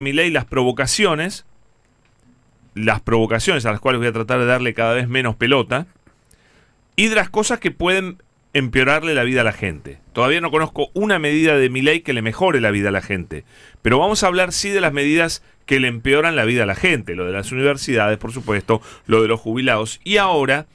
ley las provocaciones, las provocaciones a las cuales voy a tratar de darle cada vez menos pelota, y de las cosas que pueden empeorarle la vida a la gente. Todavía no conozco una medida de mi ley que le mejore la vida a la gente, pero vamos a hablar sí de las medidas que le empeoran la vida a la gente, lo de las universidades, por supuesto, lo de los jubilados, y ahora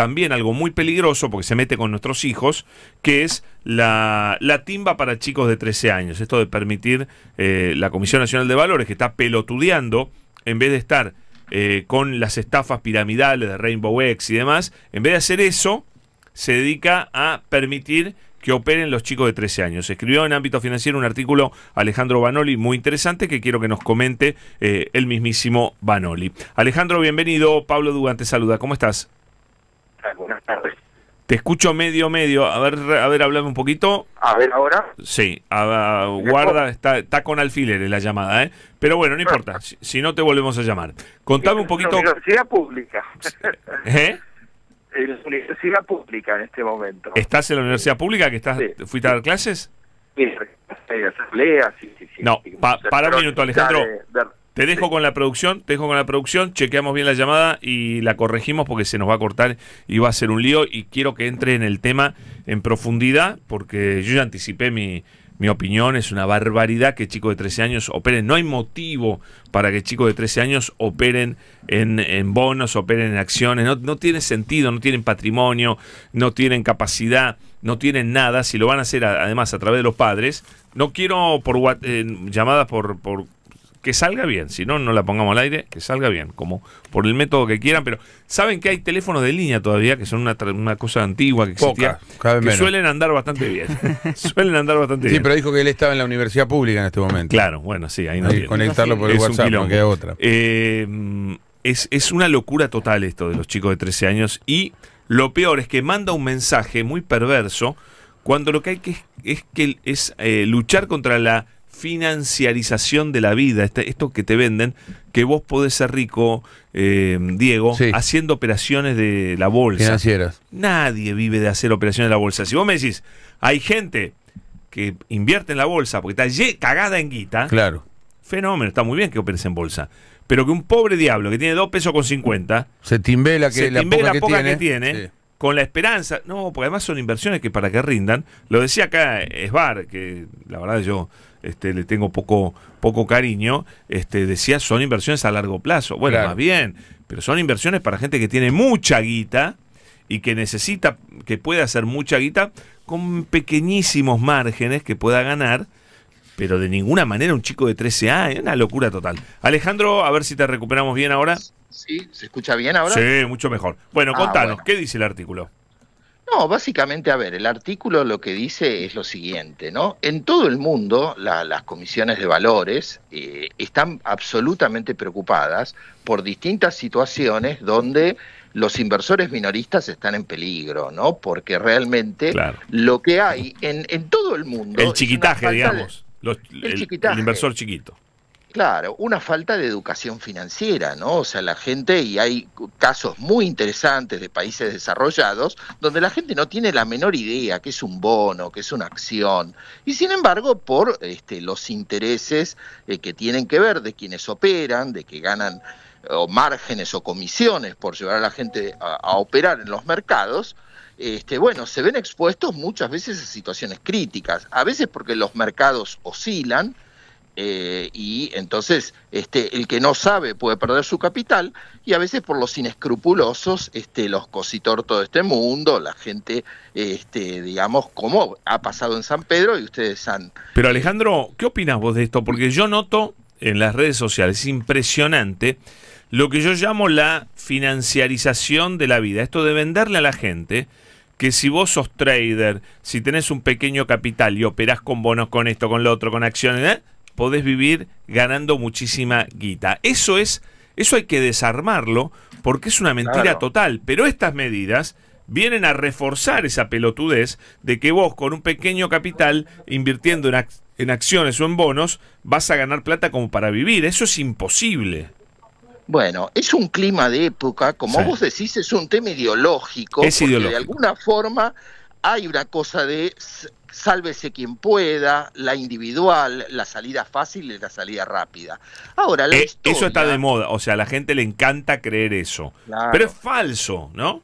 también algo muy peligroso, porque se mete con nuestros hijos, que es la, timba para chicos de 13 años. Esto de permitir eh, la Comisión Nacional de Valores, que está pelotudeando, en vez de estar eh, con las estafas piramidales de Rainbow X y demás, en vez de hacer eso, se dedica a permitir que operen los chicos de 13 años. Escribió en ámbito financiero un artículo Alejandro Banoli muy interesante que quiero que nos comente eh, el mismísimo Banoli. Alejandro, bienvenido. Pablo Dugante saluda. ¿Cómo estás? Buenas tardes. Te escucho medio, medio. A ver, a ver, háblame un poquito. A ver, ahora. Sí, guarda, está, está con alfileres la llamada, ¿eh? Pero bueno, no importa. Si, no, te volvemos a llamar. Contame un poquito. La universidad pública. ¿Eh? En la universidad pública en este momento. ¿Estás en la universidad pública? que estás, ¿Fuiste a dar clases? Sí, No, para un minuto, Alejandro. Te dejo con la producción, te dejo con la producción, chequeamos bien la llamada y la corregimos porque se nos va a cortar y va a ser un lío y quiero que entre en el tema en profundidad porque yo ya anticipé mi, mi opinión, es una barbaridad que chicos de 13 años operen. No hay motivo para que chicos de 13 años operen en, bonos, operen en acciones. No, tiene sentido, no tienen patrimonio, no tienen capacidad, no tienen nada. Si lo van a hacer además a través de los padres, no quiero por eh, llamadas por, por que salga bien. Si no, no la pongamos al aire, que salga bien, como por el método que quieran. Pero saben que hay teléfonos de línea todavía, que son una, cosa antigua que existía, suelen andar bastante bien. suelen andar bastante bien. Sí, pero dijo que él estaba en la universidad pública en este momento. Claro, bueno, sí, ahí no. Hay que conectarlo por el es WhatsApp, no queda otra. Eh, es, una locura total esto de los chicos de 13 años y lo peor es que manda un mensaje muy perverso cuando lo que hay que es, que es eh, luchar contra la financiarización de la vida, este, esto que te venden, que vos podés ser rico, eh, Diego, haciendo operaciones de la bolsa. Financieras. Nadie vive de hacer operaciones de la bolsa. Si vos me decís, hay gente que invierte en la bolsa porque está cagada en guita. Claro. Fenómeno, está muy bien que operes en bolsa. Pero que un pobre diablo que tiene dos pesos con 50. Se timbela que se la, poca que, tiene, con la esperanza. No, porque además son inversiones que para que rindan. Lo decía acá Esbar, que la verdad yo este, le tengo poco, poco cariño. Este, decía, son inversiones a largo plazo. Bueno, más bien, pero son inversiones para gente que tiene mucha guita y que necesita, que pueda hacer mucha guita con pequeñísimos márgenes que pueda ganar. Pero de ninguna manera un chico de 13 años, una locura total. Alejandro, a ver si te recuperamos bien ahora. Sí, ¿se escucha bien ahora? Sí, mucho mejor. Bueno, ah, contanos, ¿qué dice el artículo? No, básicamente, a ver, el artículo lo que dice es lo siguiente, ¿no? En todo el mundo las comisiones de valores eh, están absolutamente preocupadas por distintas situaciones donde los inversores minoristas están en peligro, ¿no? Porque realmente lo que hay en, todo el mundo... El chiquitaje, digamos. chiquitaje. el inversor chiquito. Claro, una falta de educación financiera, ¿no? O sea, la gente, y hay casos muy interesantes de países desarrollados, donde la gente no tiene la menor idea que es un bono, que es una acción, y sin embargo, por este, los intereses eh, que tienen que ver de quienes operan, de que ganan eh, o márgenes o comisiones por llevar a la gente a, operar en los mercados, este, bueno, se ven expuestos muchas veces a situaciones críticas, a veces porque los mercados oscilan, eh, y entonces este, el que no sabe puede perder su capital y a veces por los inescrupulosos, este, los cositor de este mundo, la gente, este, digamos, como ha pasado en San Pedro y ustedes han... Pero Alejandro, ¿qué opinas vos de esto? Porque yo noto en las redes sociales, impresionante, lo que yo llamo la financiarización de la vida, esto de venderle a la gente que si vos sos trader, si tenés un pequeño capital y operás con bonos, con esto, con lo otro, con acciones, ¿eh? podés vivir ganando muchísima guita. Eso es, eso hay que desarmarlo porque es una mentira total. Pero estas medidas vienen a reforzar esa pelotudez de que vos con un pequeño capital invirtiendo en, acciones o en bonos vas a ganar plata como para vivir. Eso es imposible. Bueno, es un clima de época, como vos decís, es un tema ideológico, ideológico. de alguna forma hay una cosa de sálvese quien pueda, la individual, la salida fácil y la salida rápida. Ahora, eh, Eso está de moda, o sea, a la gente le encanta creer eso. Pero es falso, ¿no?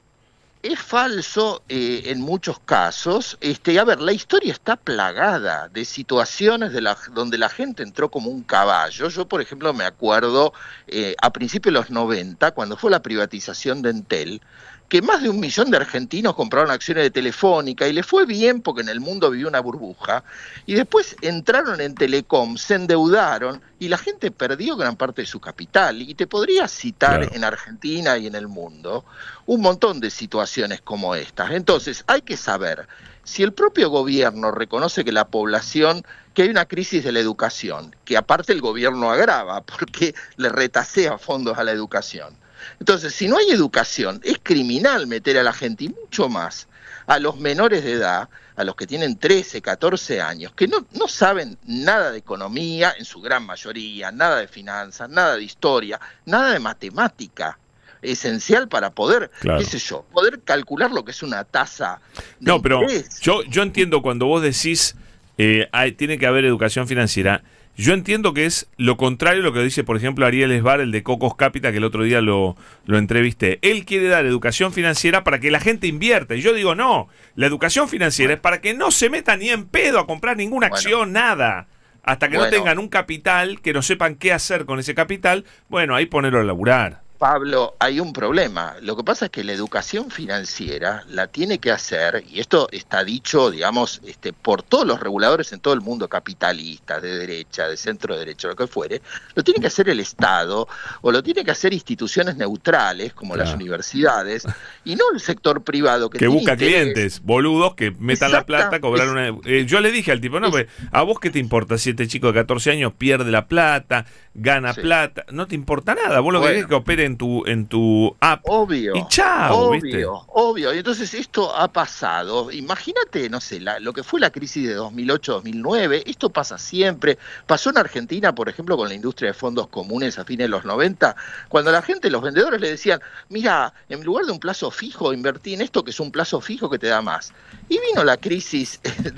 Es falso eh, en muchos casos. Este, a ver, la historia está plagada de situaciones de donde la gente entró como un caballo. Yo, por ejemplo, me acuerdo eh, a principios de los 90, cuando fue la privatización de Entel, que más de un millón de argentinos compraron acciones de Telefónica y le fue bien porque en el mundo vivió una burbuja. Y después entraron en Telecom, se endeudaron y la gente perdió gran parte de su capital. Y te podría citar en Argentina y en el mundo un montón de situaciones como estas. Entonces, hay que saber si el propio gobierno reconoce que la población, que hay una crisis de la educación, que aparte el gobierno agrava porque le retasea fondos a la educación entonces, si no hay educación, es criminal meter a la gente y mucho más a los menores de edad, a los que tienen 13, 14 años, que no, saben nada de economía en su gran mayoría, nada de finanzas, nada de historia, nada de matemática esencial para poder, qué sé yo, poder calcular lo que es una tasa. No, pero yo, yo entiendo cuando vos decís eh, tiene que haber educación financiera, yo entiendo que es lo contrario a lo que dice, por ejemplo, Ariel Esbar, el de Cocos Capita, que el otro día lo, lo entrevisté. Él quiere dar educación financiera para que la gente invierta. Y yo digo, no, la educación financiera es para que no se meta ni en pedo a comprar ninguna acción, nada. Hasta que no tengan un capital, que no sepan qué hacer con ese capital, bueno, ahí ponerlo a laburar. Pablo, hay un problema. Lo que pasa es que la educación financiera la tiene que hacer, y esto está dicho, digamos, este, por todos los reguladores en todo el mundo, capitalistas, de derecha, de centro de derecha, lo que fuere, lo tiene que hacer el Estado o lo tiene que hacer instituciones neutrales como las universidades y no el sector privado que, busca clientes, boludos, que metan la plata, cobrar una... Eh, yo le dije al tipo, no, pues, a vos qué te importa si este chico de 14 años pierde la plata, gana plata, no te importa nada, vos lo que querés que opere en tu, en tu app. Obvio. Y chao, obvio, obvio. Y entonces esto ha pasado. Imagínate, no sé, lo que fue la crisis de 2008-2009. Esto pasa siempre. Pasó en Argentina, por ejemplo, con la industria de fondos comunes a fines de los 90, cuando la gente, los vendedores le decían, mira, en lugar de un plazo fijo, invertí en esto que es un plazo fijo que te da más. Y vino la crisis eh,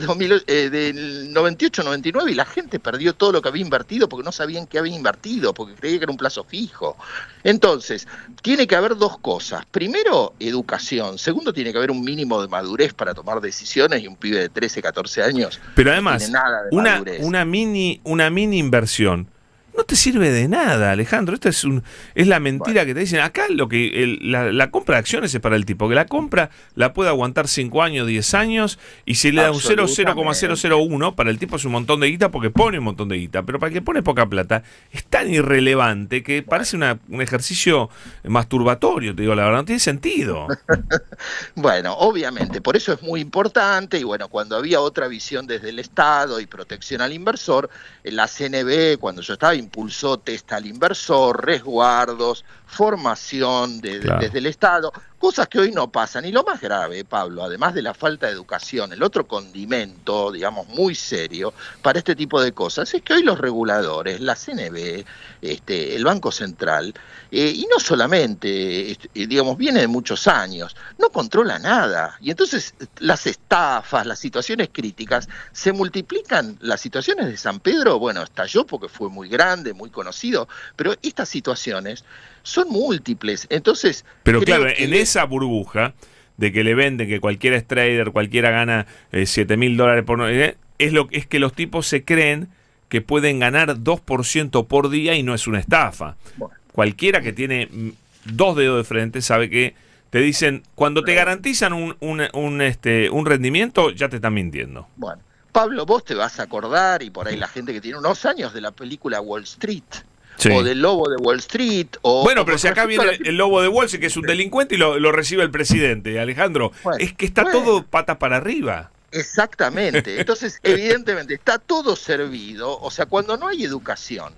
eh, del 98-99 y la gente perdió todo lo que había invertido porque no sabían qué había invertido, porque creía que era un plazo fijo. Entonces, entonces, tiene que haber dos cosas. Primero, educación. Segundo, tiene que haber un mínimo de madurez para tomar decisiones y un pibe de 13, 14 años. Pero además, nada una mini, una mini inversión te sirve de nada, Alejandro. Esta es, un, es la mentira que te dicen. Acá lo que la, compra de acciones es para el tipo, que la compra la puede aguantar 5 años, 10 años, y si le da un 0,001, para el tipo es un montón de guita porque pone un montón de guita, pero para el que pone poca plata es tan irrelevante que parece un ejercicio masturbatorio, te digo la verdad, no tiene sentido. bueno, obviamente, por eso es muy importante, y bueno, cuando había otra visión desde el Estado y protección al inversor, la CNB, cuando yo estaba impulsando, pulsó test al inversor, resguardos, formación desde el Estado, cosas que hoy no pasan. Y lo más grave, Pablo, además de la falta de educación, el otro condimento, digamos, muy serio para este tipo de cosas, es que hoy los reguladores, la CNB, este, el Banco Central, eh, y no solamente, este, eh, digamos, viene de muchos años, no controla nada. Y entonces las estafas, las situaciones críticas, se multiplican. Las situaciones de San Pedro, bueno, estalló porque fue muy grande, muy conocido, pero estas situaciones son múltiples. Entonces. Pero claro, en esa burbuja de que le venden que cualquiera es trader, cualquiera gana eh, siete mil dólares por. noche, eh, es, lo, es que los tipos se creen que pueden ganar 2% por día y no es una estafa. Cualquiera que tiene mm, dos dedos de frente sabe que te dicen, cuando te garantizan este, un rendimiento, ya te están mintiendo. Bueno, Pablo, vos te vas a acordar, y por ahí la gente que tiene unos años de la película Wall Street o del lobo de Wall Street. O, bueno, pero si acá viene el, lobo de Wall Street, que es un delincuente, y lo, recibe el presidente, Alejandro, es que está todo pata para arriba. Exactamente, entonces evidentemente está todo servido, o sea, cuando no hay educación,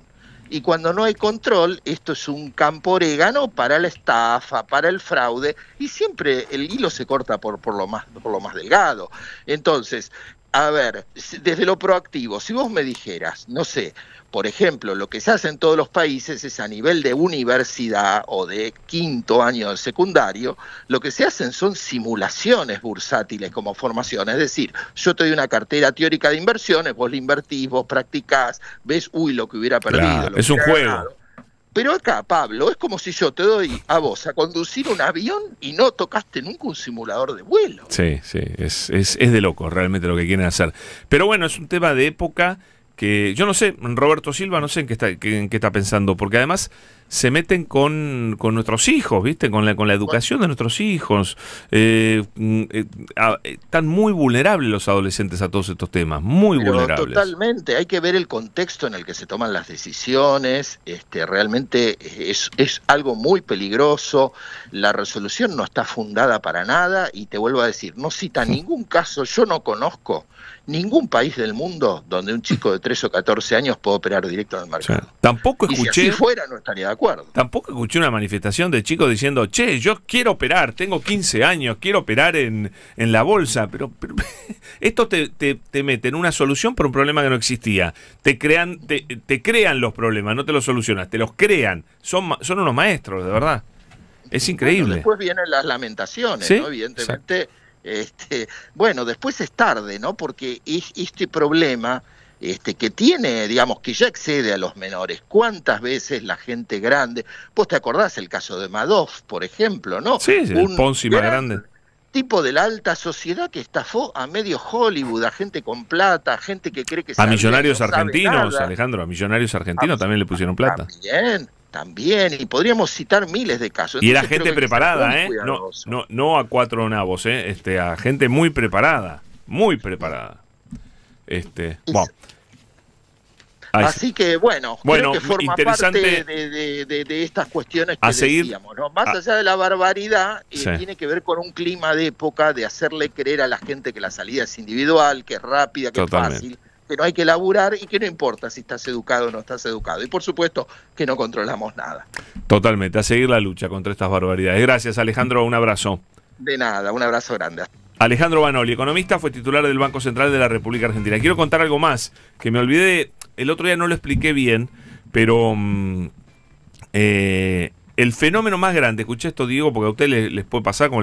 y cuando no hay control, esto es un campo orégano para la estafa, para el fraude, y siempre el hilo se corta por, por, lo, más, por lo más delgado. Entonces, a ver, desde lo proactivo, si vos me dijeras, no sé, por ejemplo, lo que se hace en todos los países es a nivel de universidad o de quinto año de secundario, lo que se hacen son simulaciones bursátiles como formación. Es decir, yo te doy una cartera teórica de inversiones, vos la invertís, vos practicás, ves, uy, lo que hubiera perdido. es un juego. Pero acá, Pablo, es como si yo te doy a vos a conducir un avión y no tocaste nunca un simulador de vuelo. Sí, sí, es, es, es de loco realmente lo que quieren hacer. Pero bueno, es un tema de época que yo no sé, Roberto Silva, no sé en qué está, qué está pensando, porque además se meten con, nuestros hijos, ¿viste? Con la, con la educación de nuestros hijos. Eh, mm, eh, están muy vulnerables los adolescentes a todos estos temas, muy vulnerables. Totalmente, hay que ver el contexto en el que se toman las decisiones, este, realmente es, es algo muy peligroso, la resolución no está fundada para nada y te vuelvo a decir, no cita ningún caso, yo no conozco ningún país del mundo donde un chico de o 14 años puedo operar directo en el mercado. tampoco escuché. si fuera, no estaría de acuerdo. Tampoco escuché una manifestación de chicos diciendo, che, yo quiero operar, tengo 15 años, quiero operar en, la bolsa. Pero, esto te, mete en una solución por un problema que no existía. Te crean, te, crean los problemas, no te los solucionas, te los crean. Son, son unos maestros, de verdad. Es increíble. después vienen las lamentaciones, Evidentemente. Este, bueno, después es tarde, ¿no? Porque este problema este, que tiene, digamos, que ya excede a los menores. ¿Cuántas veces la gente grande, vos te acordás el caso de Madoff, por ejemplo, ¿no? Sí, el Ponzi más grande. Tipo de la alta sociedad que estafó a medio Hollywood, a gente con plata, a gente que cree que... A millonarios argentinos, Alejandro, a millonarios argentinos ah, también le pusieron plata. También, también, y podríamos citar miles de casos. y era gente preparada, ¿eh? No, no, no a cuatro nabos, ¿eh? Este, a gente muy preparada, muy preparada. Este, Así que bueno, bueno creo que forma parte de, estas cuestiones que a seguir, decíamos. Más allá de la barbaridad, eh, tiene que ver con un clima de época de hacerle creer a la gente que la salida es individual, que es rápida, que es fácil, que no hay que laburar y que no importa si estás educado o no estás educado. Y por supuesto que no controlamos nada. Totalmente, a seguir la lucha contra estas barbaridades. Gracias Alejandro, un abrazo. De nada, un abrazo grande. Alejandro Banoli, economista, fue titular del Banco Central de la República Argentina. Quiero contar algo más, que me olvidé, el otro día no lo expliqué bien, pero mm, eh, el fenómeno más grande, escuché esto Diego, porque a ustedes les, puede pasar como...